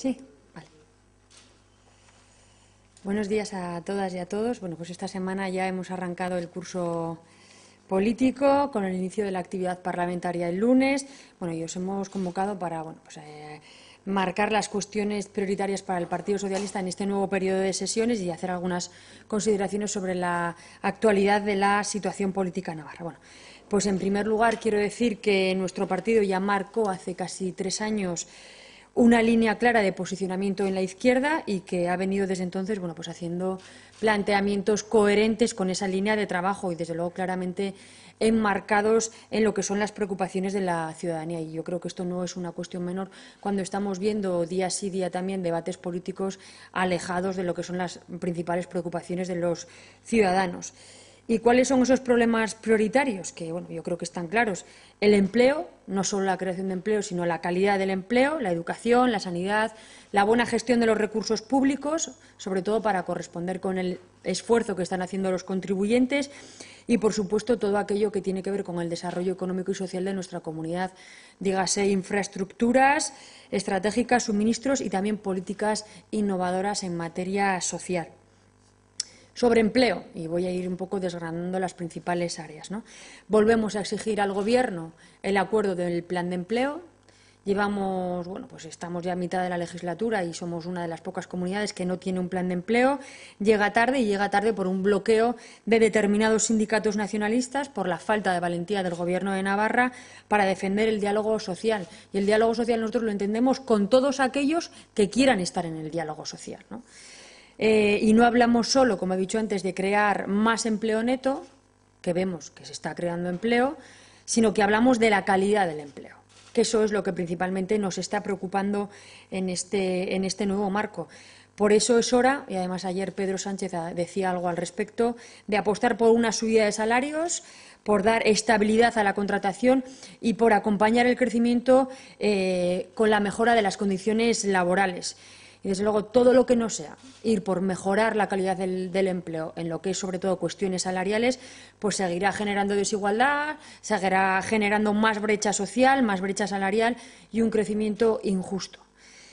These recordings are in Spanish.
Sí, vale. Buenos días a todas y a todos. Bueno, pues esta semana ya hemos arrancado el curso político con el inicio de la actividad parlamentaria el lunes. Bueno, y os hemos convocado para, bueno, pues... Eh, marcar las cuestiones prioritarias para el Partido Socialista en este nuevo periodo de sesiones y hacer algunas consideraciones sobre la actualidad de la situación política navarra. Bueno, pues en primer lugar quiero decir que nuestro partido ya marcó hace casi tres años una línea clara de posicionamiento en la izquierda y que ha venido desde entonces bueno, pues haciendo planteamientos coherentes con esa línea de trabajo y, desde luego, claramente enmarcados en lo que son las preocupaciones de la ciudadanía. Y yo creo que esto no es una cuestión menor cuando estamos viendo día sí día también debates políticos alejados de lo que son las principales preocupaciones de los ciudadanos. ¿Y cuáles son esos problemas prioritarios? Que, bueno, yo creo que están claros. El empleo, no solo la creación de empleo, sino la calidad del empleo, la educación, la sanidad, la buena gestión de los recursos públicos, sobre todo para corresponder con el esfuerzo que están haciendo los contribuyentes y, por supuesto, todo aquello que tiene que ver con el desarrollo económico y social de nuestra comunidad, dígase infraestructuras estratégicas, suministros y también políticas innovadoras en materia social. Sobre empleo, y voy a ir un poco desgranando las principales áreas. ¿no? Volvemos a exigir al Gobierno el acuerdo del plan de empleo. Llevamos, bueno, pues estamos ya a mitad de la legislatura y somos una de las pocas comunidades que no tiene un plan de empleo. Llega tarde y llega tarde por un bloqueo de determinados sindicatos nacionalistas, por la falta de valentía del Gobierno de Navarra para defender el diálogo social. Y el diálogo social nosotros lo entendemos con todos aquellos que quieran estar en el diálogo social. Eh, y no hablamos solo, como he dicho antes, de crear más empleo neto, que vemos que se está creando empleo, sino que hablamos de la calidad del empleo, que eso es lo que principalmente nos está preocupando en este, este nuevo marco. Por eso es hora, y además ayer Pedro Sánchez decía algo al respecto, de apostar por una subida de salarios, por dar estabilidad a la contratación y por acompañar el crecimiento eh, con la mejora de las condiciones laborales. Y desde luego todo lo que no sea ir por mejorar la calidad del, empleo en lo que es sobre todo cuestiones salariales, pues seguirá generando desigualdad, seguirá generando más brecha social, más brecha salarial y un crecimiento injusto.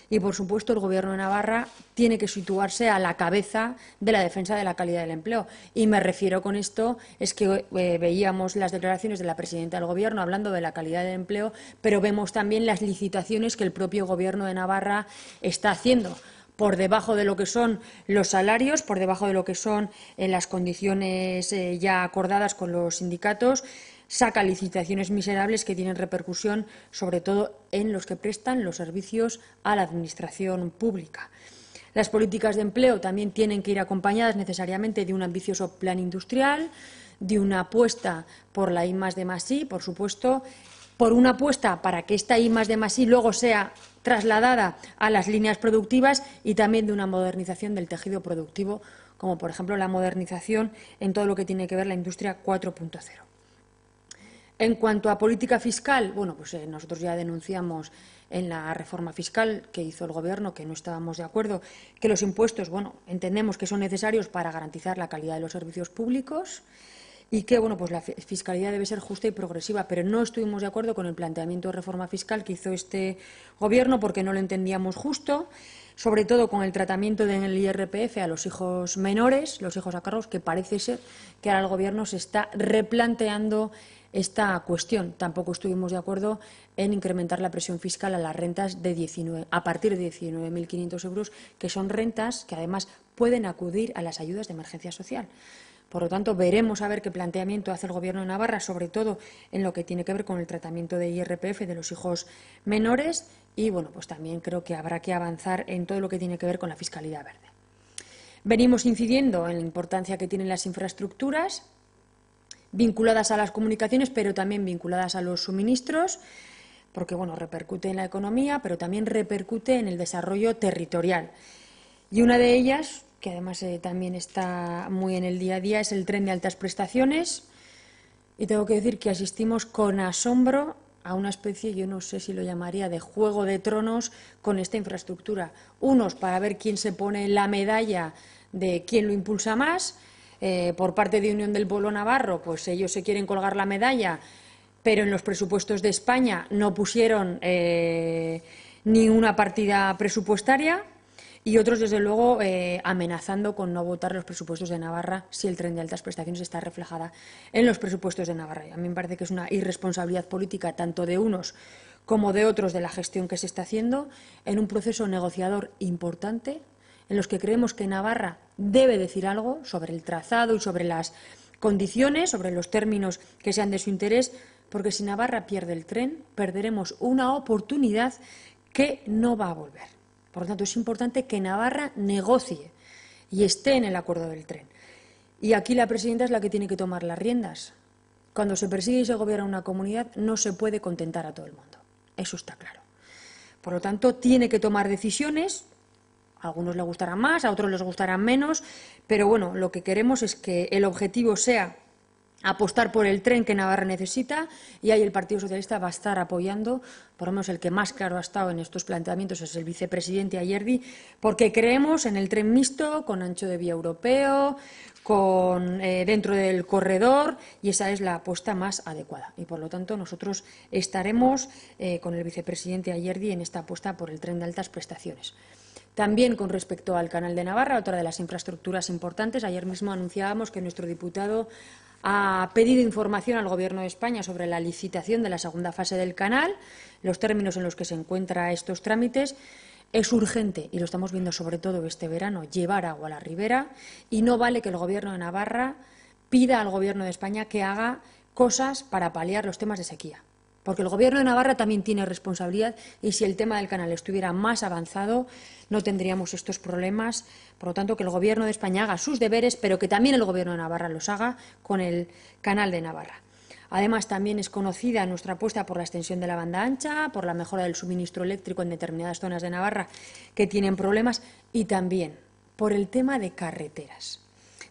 Y, por supuesto, el Gobierno de Navarra tiene que situarse a la cabeza de la defensa de la calidad del empleo. Y me refiero con esto es que eh, veíamos las declaraciones de la presidenta del Gobierno hablando de la calidad del empleo, pero vemos también las licitaciones que el propio Gobierno de Navarra está haciendo por debajo de lo que son los salarios, por debajo de lo que son eh, las condiciones eh, ya acordadas con los sindicatos saca licitaciones miserables que tienen repercusión sobre todo en los que prestan los servicios a la Administración pública. Las políticas de empleo también tienen que ir acompañadas necesariamente de un ambicioso plan industrial, de una apuesta por la I más de más por supuesto, por una apuesta para que esta I más de más luego sea trasladada a las líneas productivas y también de una modernización del tejido productivo, como por ejemplo la modernización en todo lo que tiene que ver la industria 4.0. En cuanto a política fiscal, bueno, pues eh, nosotros ya denunciamos en la reforma fiscal que hizo el Gobierno, que no estábamos de acuerdo, que los impuestos, bueno, entendemos que son necesarios para garantizar la calidad de los servicios públicos y que, bueno, pues la fiscalidad debe ser justa y progresiva, pero no estuvimos de acuerdo con el planteamiento de reforma fiscal que hizo este Gobierno porque no lo entendíamos justo, sobre todo con el tratamiento del IRPF a los hijos menores, los hijos a cargos, que parece ser que ahora el Gobierno se está replanteando esta cuestión. Tampoco estuvimos de acuerdo en incrementar la presión fiscal a las rentas de 19, a partir de 19.500 euros, que son rentas que además pueden acudir a las ayudas de emergencia social. Por lo tanto, veremos a ver qué planteamiento hace el Gobierno de Navarra, sobre todo en lo que tiene que ver con el tratamiento de IRPF de los hijos menores. Y bueno, pues también creo que habrá que avanzar en todo lo que tiene que ver con la fiscalidad verde. Venimos incidiendo en la importancia que tienen las infraestructuras, vinculadas a las comunicaciones, pero también vinculadas a los suministros, porque bueno, repercute en la economía, pero también repercute en el desarrollo territorial. Y una de ellas, que además eh, también está muy en el día a día, es el tren de altas prestaciones. Y tengo que decir que asistimos con asombro a una especie, yo no sé si lo llamaría, de juego de tronos con esta infraestructura. Unos para ver quién se pone la medalla de quién lo impulsa más eh, por parte de Unión del Pueblo Navarro, pues ellos se quieren colgar la medalla, pero en los presupuestos de España no pusieron eh, ninguna partida presupuestaria y otros, desde luego, eh, amenazando con no votar los presupuestos de Navarra si el tren de altas prestaciones está reflejada en los presupuestos de Navarra. a mí me parece que es una irresponsabilidad política tanto de unos como de otros de la gestión que se está haciendo en un proceso negociador importante en los que creemos que Navarra debe decir algo sobre el trazado y sobre las condiciones, sobre los términos que sean de su interés, porque si Navarra pierde el tren, perderemos una oportunidad que no va a volver. Por lo tanto, es importante que Navarra negocie y esté en el acuerdo del tren. Y aquí la presidenta es la que tiene que tomar las riendas. Cuando se persigue y se gobierna una comunidad, no se puede contentar a todo el mundo. Eso está claro. Por lo tanto, tiene que tomar decisiones algunos les gustarán más, a otros les gustarán menos, pero bueno, lo que queremos es que el objetivo sea apostar por el tren que Navarra necesita y ahí el Partido Socialista va a estar apoyando, por lo menos el que más claro ha estado en estos planteamientos es el vicepresidente Ayerdi, porque creemos en el tren mixto, con ancho de vía europeo, con, eh, dentro del corredor y esa es la apuesta más adecuada. Y por lo tanto nosotros estaremos eh, con el vicepresidente Ayerdi en esta apuesta por el tren de altas prestaciones. También con respecto al Canal de Navarra, otra de las infraestructuras importantes, ayer mismo anunciábamos que nuestro diputado ha pedido información al Gobierno de España sobre la licitación de la segunda fase del canal, los términos en los que se encuentran estos trámites. Es urgente, y lo estamos viendo sobre todo este verano, llevar agua a la ribera y no vale que el Gobierno de Navarra pida al Gobierno de España que haga cosas para paliar los temas de sequía porque el Gobierno de Navarra también tiene responsabilidad y si el tema del canal estuviera más avanzado no tendríamos estos problemas. Por lo tanto, que el Gobierno de España haga sus deberes, pero que también el Gobierno de Navarra los haga con el canal de Navarra. Además, también es conocida nuestra apuesta por la extensión de la banda ancha, por la mejora del suministro eléctrico en determinadas zonas de Navarra que tienen problemas y también por el tema de carreteras.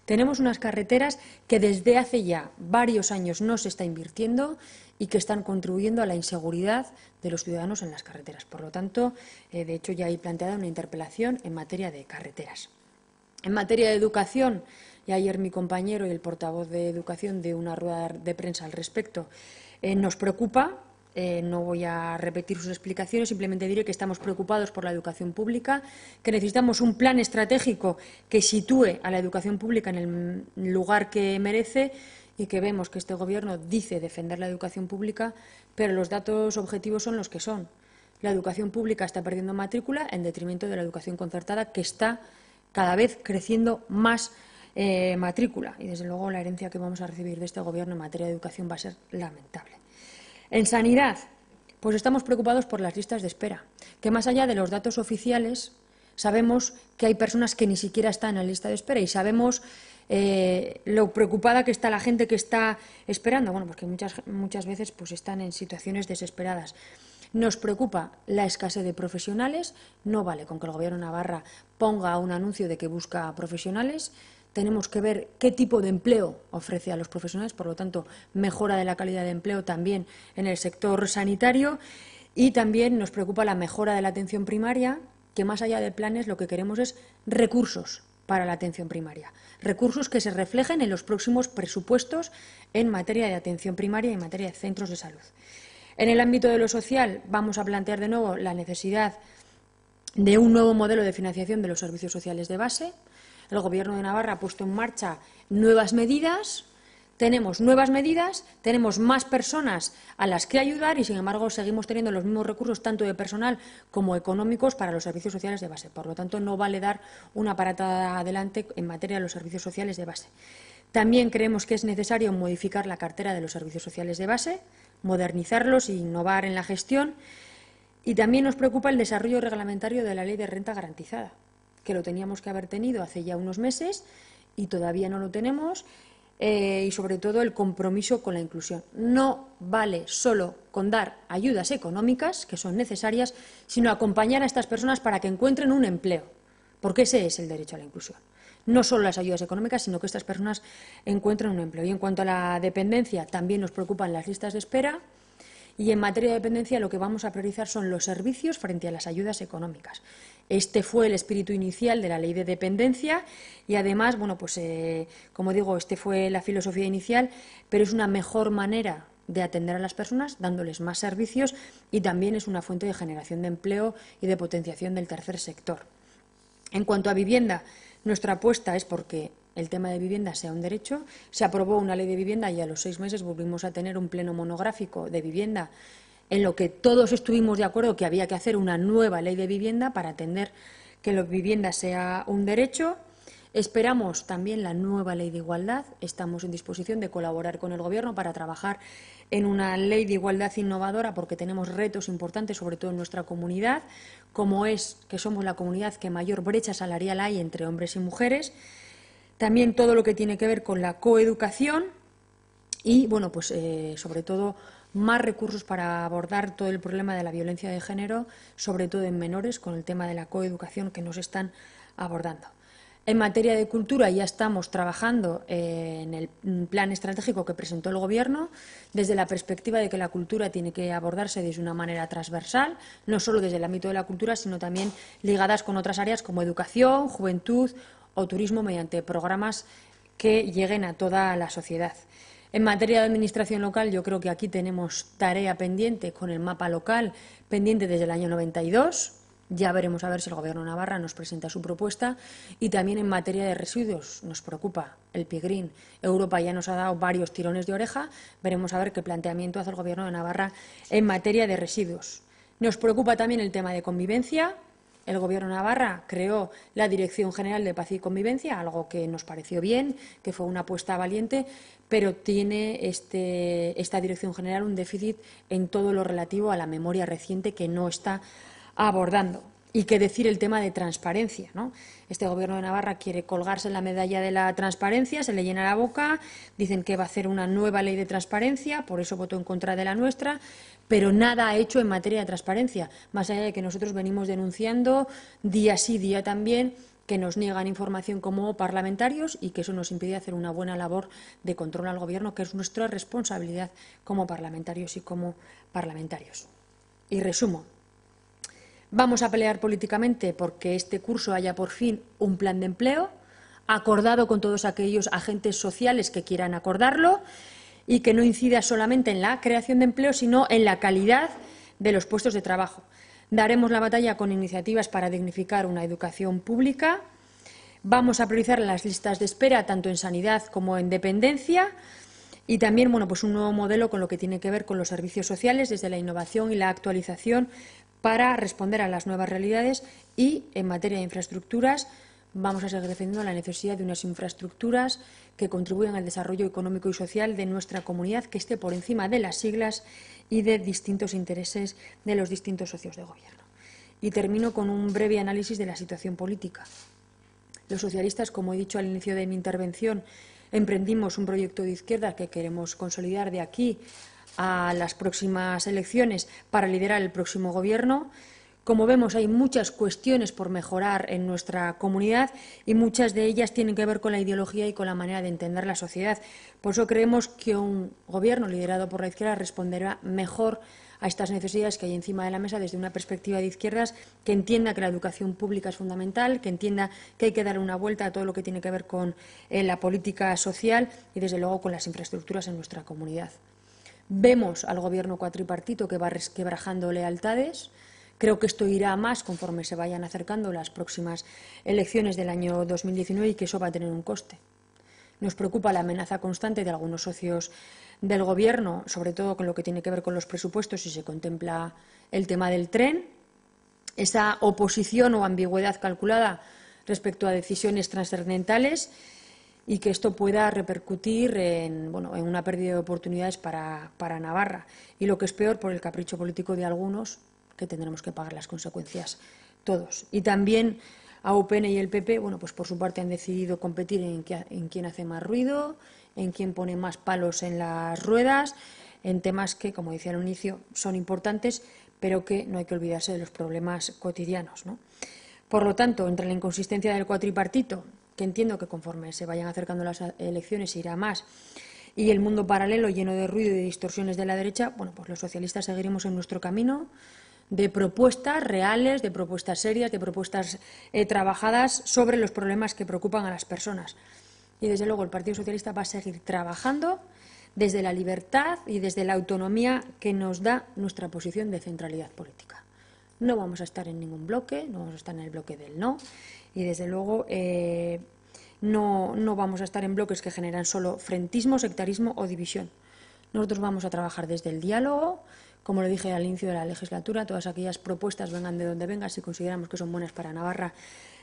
Tenemos unas carreteras que desde hace ya varios años no se está invirtiendo y que están contribuyendo a la inseguridad de los ciudadanos en las carreteras. Por lo tanto, eh, de hecho, ya hay planteada una interpelación en materia de carreteras. En materia de educación, y ayer mi compañero y el portavoz de educación de una rueda de prensa al respecto, eh, nos preocupa eh, no voy a repetir sus explicaciones, simplemente diré que estamos preocupados por la educación pública, que necesitamos un plan estratégico que sitúe a la educación pública en el lugar que merece y que vemos que este Gobierno dice defender la educación pública, pero los datos objetivos son los que son. La educación pública está perdiendo matrícula en detrimento de la educación concertada, que está cada vez creciendo más eh, matrícula. Y, desde luego, la herencia que vamos a recibir de este Gobierno en materia de educación va a ser lamentable. En sanidad, pues estamos preocupados por las listas de espera, que más allá de los datos oficiales, sabemos que hay personas que ni siquiera están en la lista de espera y sabemos eh, lo preocupada que está la gente que está esperando. Bueno, porque muchas, muchas veces pues, están en situaciones desesperadas. Nos preocupa la escasez de profesionales. No vale con que el Gobierno de Navarra ponga un anuncio de que busca profesionales tenemos que ver qué tipo de empleo ofrece a los profesionales, por lo tanto, mejora de la calidad de empleo también en el sector sanitario y también nos preocupa la mejora de la atención primaria, que más allá de planes lo que queremos es recursos para la atención primaria, recursos que se reflejen en los próximos presupuestos en materia de atención primaria y en materia de centros de salud. En el ámbito de lo social vamos a plantear de nuevo la necesidad de un nuevo modelo de financiación de los servicios sociales de base, el Gobierno de Navarra ha puesto en marcha nuevas medidas, tenemos nuevas medidas, tenemos más personas a las que ayudar y, sin embargo, seguimos teniendo los mismos recursos, tanto de personal como económicos, para los servicios sociales de base. Por lo tanto, no vale dar una parada adelante en materia de los servicios sociales de base. También creemos que es necesario modificar la cartera de los servicios sociales de base, modernizarlos e innovar en la gestión. Y también nos preocupa el desarrollo reglamentario de la ley de renta garantizada que lo teníamos que haber tenido hace ya unos meses y todavía no lo tenemos, eh, y sobre todo el compromiso con la inclusión. No vale solo con dar ayudas económicas, que son necesarias, sino acompañar a estas personas para que encuentren un empleo, porque ese es el derecho a la inclusión. No solo las ayudas económicas, sino que estas personas encuentren un empleo. Y en cuanto a la dependencia, también nos preocupan las listas de espera. Y en materia de dependencia lo que vamos a priorizar son los servicios frente a las ayudas económicas. Este fue el espíritu inicial de la ley de dependencia y además, bueno, pues eh, como digo, este fue la filosofía inicial, pero es una mejor manera de atender a las personas dándoles más servicios y también es una fuente de generación de empleo y de potenciación del tercer sector. En cuanto a vivienda, nuestra apuesta es porque el tema de vivienda sea un derecho. Se aprobó una ley de vivienda y a los seis meses volvimos a tener un pleno monográfico de vivienda en lo que todos estuvimos de acuerdo que había que hacer una nueva ley de vivienda para atender que la vivienda sea un derecho. Esperamos también la nueva ley de igualdad. Estamos en disposición de colaborar con el Gobierno para trabajar en una ley de igualdad innovadora porque tenemos retos importantes, sobre todo en nuestra comunidad, como es que somos la comunidad que mayor brecha salarial hay entre hombres y mujeres. También todo lo que tiene que ver con la coeducación y, bueno, pues eh, sobre todo más recursos para abordar todo el problema de la violencia de género, sobre todo en menores, con el tema de la coeducación que nos están abordando. En materia de cultura ya estamos trabajando eh, en el plan estratégico que presentó el Gobierno desde la perspectiva de que la cultura tiene que abordarse desde una manera transversal, no solo desde el ámbito de la cultura, sino también ligadas con otras áreas como educación, juventud o turismo mediante programas que lleguen a toda la sociedad. En materia de administración local, yo creo que aquí tenemos tarea pendiente con el mapa local, pendiente desde el año 92. Ya veremos a ver si el Gobierno de Navarra nos presenta su propuesta. Y también en materia de residuos nos preocupa el PIGRIN. Europa ya nos ha dado varios tirones de oreja. Veremos a ver qué planteamiento hace el Gobierno de Navarra en materia de residuos. Nos preocupa también el tema de convivencia. El Gobierno Navarra creó la Dirección General de Paz y Convivencia, algo que nos pareció bien, que fue una apuesta valiente, pero tiene este, esta Dirección General un déficit en todo lo relativo a la memoria reciente que no está abordando. Y qué decir el tema de transparencia. ¿no? Este gobierno de Navarra quiere colgarse la medalla de la transparencia, se le llena la boca, dicen que va a hacer una nueva ley de transparencia, por eso votó en contra de la nuestra, pero nada ha hecho en materia de transparencia, más allá de que nosotros venimos denunciando día sí, día también que nos niegan información como parlamentarios y que eso nos impide hacer una buena labor de control al Gobierno, que es nuestra responsabilidad como parlamentarios y como parlamentarios. Y resumo, Vamos a pelear políticamente porque este curso haya por fin un plan de empleo acordado con todos aquellos agentes sociales que quieran acordarlo y que no incida solamente en la creación de empleo, sino en la calidad de los puestos de trabajo. Daremos la batalla con iniciativas para dignificar una educación pública. Vamos a priorizar las listas de espera tanto en sanidad como en dependencia. Y también, bueno, pues un nuevo modelo con lo que tiene que ver con los servicios sociales, desde la innovación y la actualización para responder a las nuevas realidades y en materia de infraestructuras vamos a seguir defendiendo la necesidad de unas infraestructuras que contribuyan al desarrollo económico y social de nuestra comunidad, que esté por encima de las siglas y de distintos intereses de los distintos socios de gobierno. Y termino con un breve análisis de la situación política. Los socialistas, como he dicho al inicio de mi intervención, emprendimos un proyecto de izquierda que queremos consolidar de aquí a las próximas elecciones para liderar el próximo gobierno. Como vemos, hay muchas cuestiones por mejorar en nuestra comunidad y muchas de ellas tienen que ver con la ideología y con la manera de entender la sociedad. Por eso creemos que un gobierno liderado por la izquierda responderá mejor a estas necesidades que hay encima de la mesa desde una perspectiva de izquierdas que entienda que la educación pública es fundamental, que entienda que hay que dar una vuelta a todo lo que tiene que ver con eh, la política social y, desde luego, con las infraestructuras en nuestra comunidad. Vemos al gobierno cuatripartito que va resquebrajando lealtades. Creo que esto irá más conforme se vayan acercando las próximas elecciones del año 2019 y que eso va a tener un coste. Nos preocupa la amenaza constante de algunos socios del Gobierno, sobre todo con lo que tiene que ver con los presupuestos, si se contempla el tema del tren. Esa oposición o ambigüedad calculada respecto a decisiones trascendentales y que esto pueda repercutir en, bueno, en una pérdida de oportunidades para, para Navarra y lo que es peor por el capricho político de algunos que tendremos que pagar las consecuencias todos. Y también UPN y el PP, bueno, pues por su parte han decidido competir en, en quién hace más ruido, en quién pone más palos en las ruedas, en temas que, como decía al inicio, son importantes, pero que no hay que olvidarse de los problemas cotidianos. Por lo tanto, entre la inconsistencia del cuatripartito, que entiendo que conforme se vayan acercando las eh, elecciones irá más, y el mundo paralelo lleno de ruido y de distorsiones de la derecha, bueno, pues los socialistas seguiremos en nuestro camino de propuestas reales, de propuestas serias, de propuestas eh, trabajadas sobre los problemas que preocupan a las personas. Y desde luego el Partido Socialista va a seguir trabajando desde la libertad y desde la autonomía que nos da nuestra posición de centralidad política. No vamos a estar en ningún bloque, no vamos a estar en el bloque del no y desde luego eh, no, vamos a estar en bloques que generan solo frentismo, sectarismo o división. Nosotros vamos a trabajar desde el diálogo, como lo dije al inicio de la legislatura, todas aquellas propuestas vengan de donde vengan, si consideramos que son buenas para Navarra,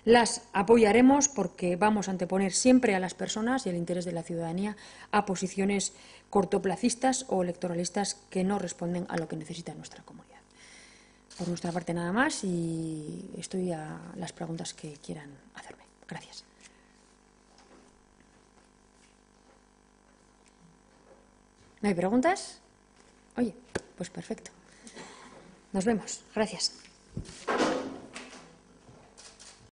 las apoyaremos porque vamos a anteponer siempre a las personas y el interés de la ciudadanía a posiciones cortoplacistas o electoralistas que no responden a lo que necesita nuestra comunidad por nuestra parte nada más y estoy a las preguntas que quieran hacerme. Gracias. ¿No hay preguntas? Oye, pues perfecto. Nos vemos. Gracias.